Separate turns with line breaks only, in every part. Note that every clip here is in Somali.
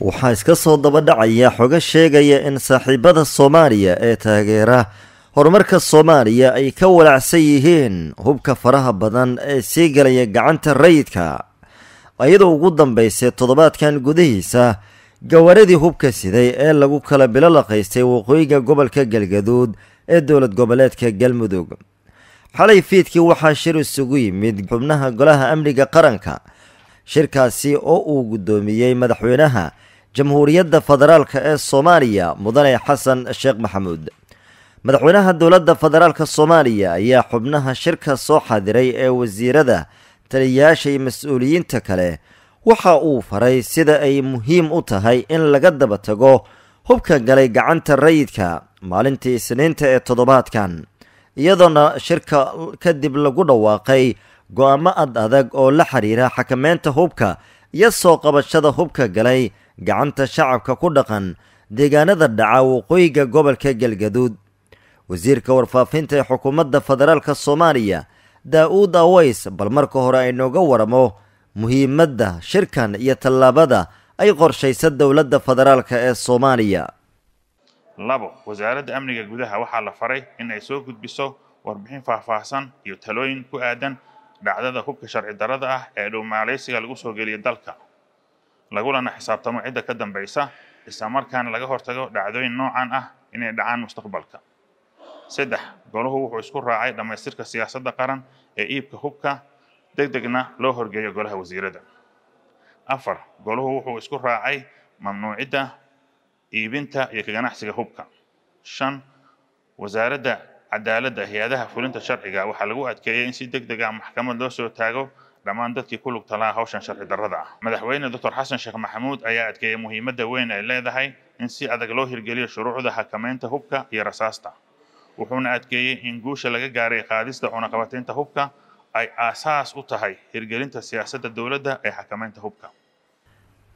waxaa iska soo dabadhacaya xoga sheegaya in saaxiibada soomaaliya ee taageera horumarka soomaaliya ay ka walaacsan yihiin hubka faraha badan ee sii galaya gacanta rayidka iyadoo ugu dambaysay toddobaadkan gudihiisa gawaaradii hubka siday ee lagu kala bilolaqaystay waqooyiga gobolka galgaduud ee dowlad goboleedka galmudug xalay fiidkii waxaa shir isugu yimid xubnaha golaha amniga qaranka shirkaasi oo uu guddoomiyey madaxweynaha jamhuuriyadda federaalk ee soomaaliya mudane xasan sheekh maxamuud madaxweynaha dowladda federaalka soomaaliya ayaa xubnaha shirka soo xadiray ee wasiirada taliyayaasha iyo mas-uuliyiinta kale waxa uu faray sida ay muhiim u tahay in laga daba tago hubka galay gacanta rayidka maalintii isniinta ee toddobaadkan iyadoona shirka kadib lagu dhawaaqay go-aamo ad adag oo la xiriira xakameynta hubka iyo soo qabashada hubka galay gacanta shacabka ku dhaqan deegaanada dhaca waqooyiga gobolka galgaduud wasiirka warfaafinta ee xukuumadda federaalka soomaaliya daa-uud aways bal marka hore aynooga waramo muhiimadda shirkan iyo tallaabada ay qorshaysa dowladda federaalk ee soomaaliya
labo wasaaradda amniga gudaha waxaa la faray in ay soo gudbiso warbixin faahfaahsan iyo talooyin ku aadan dhacdada hubka sharci darada ah ee dhowmaalaysiga lagu soo geliya dalka lagulana xisaabtamo cidda ka dambaysa islamarkaana laga hortago dhacdooyin noocan ah inay dhacaan mustaqbalka saddex goluhu wuxuu isku raacay dhammaystirka siyaasadda qaran ee iibka hubka deg degna loo horgeeyo golaha wasiirada afar goluhu wuxuu isku raacay mamnuucidda iibinta iyo ka ganacsiga hubka shan wasaaradda cadaaladda hay-adaha fulinta sharciga waxaa lagu adkeeyay in si deg deg ah maxkamad loo soo taago dhammaan dadkii ku lug talaa hawshan sharci darrada ah madaxweyne doctor xasan sheekh maxamuud ayaa adkeeyey muhiimadda weyn ay leedahay in si adag loo hirgeliyo shuruucda xakamaynta hubka iyo rasaasta wuxuuna adkeeyey in guusha laga gaaray qaadista cunaqabataynta hubka ay aasaas u tahay hirgelinta siyaasadda dowladda ee xakamaynta hubka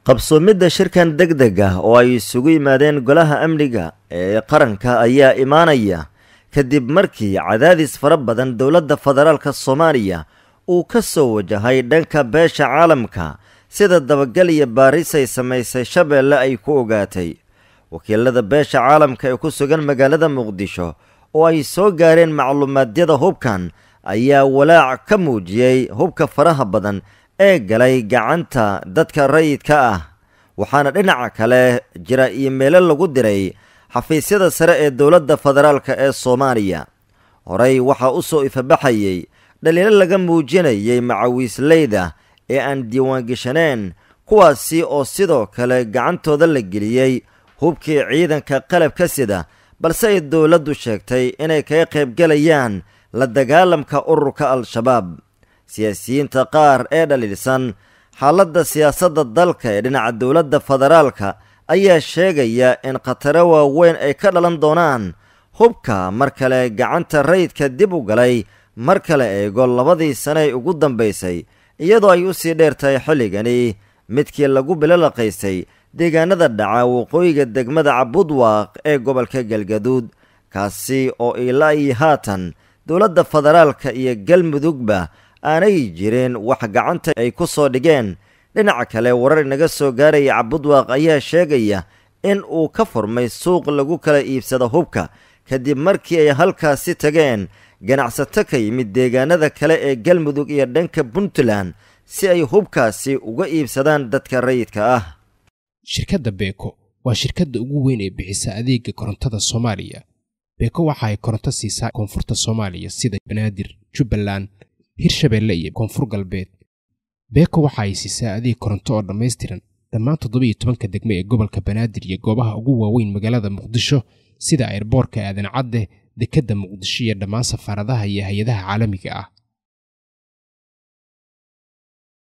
qabsoomidda shirkan deg deg ah oo ay isugu yimaadeen golaha amniga ee qaranka ayaa imaanaya kadib markii cadaadis fara badan dowladda federaalk soomaaliya uu ka soo wajahay dhanka beesha caalamka sida dabagal iyo baarisay samaysay shabeelle ay ku ogaatay wakiilada beesha caalamka ee ku sugan magaalada muqdisho oo ay soo gaareen macluumaadyada hubkan ayaa walaac ka muujiyey hubka faraha badan ee galay gacanta dadka rayidka ah waxaana dhinaca kale jira iimeelo lagu diray xafiisyada sare ee dowladda federaalk ee soomaaliya horey waxaa u soo ifabaxayey dhaliilo laga muujinayay macawiisleyda ee aan diiwaan gishanayn kuwaasi oo sidoo kale gacantooda la geliyey hubkii ciidanka qalabka sida balse ay dowladdu sheegtay inay kaga qaybgelayaan la dagaalamka ururka al-shabaab siyaasiyiinta qaar ee dhaliilsan xaaladda siyaasadda dalka ee dhinaca dowladda federaalka ayaa sheegaya in khataro waaweyn ay ka dhalan doonaan hubka mar kale gacanta rayidka dib u galay marka la eego labadii sane ay ugu dambaysay iyadoo ay u sii dheer xilligani midkii lagu bilalaqaysay deegaanada dhaca waqooyiga degmada cabudwaaq ee gobolka galgaduud kaasi oo ilaa iyo haatan dowladda federaalka iyo galmudugba aanay jirin wax gacanta ay ku soo dhigeen dhinaca kale warar inaga soo gaaraya cabudwaaq ayaa sheegaya in uu ka furmay suuq lagu kala iibsado hubka kadib markii ay halkaasi tageen ganacsato ka yimid deegaanada kale ee galmudug iyo dhanka puntland si ay hubkaasi uga iibsadaan dadka rayidka ah
shirkadda beeko waa shirkadda ugu weyn ee bixisa adeega korontada soomaaliya beeko waxa ay koronto siisaa koonfurta soomaaliya sida banaadir jubbaland hirshabeelle iyo koonfur galbeed beeko waxa ay siisaa adeeg koronto oo dhammaystiran dhammaan toddobiiyo tobanka degme ee gobolka banaadir iyo goobaha ugu waaweyn magaalada muqdisho sida eerboorka aadan cadde
dekedda muqdisho iyo dhammaan safaaradaha iyo hay-adaha caalamiga ah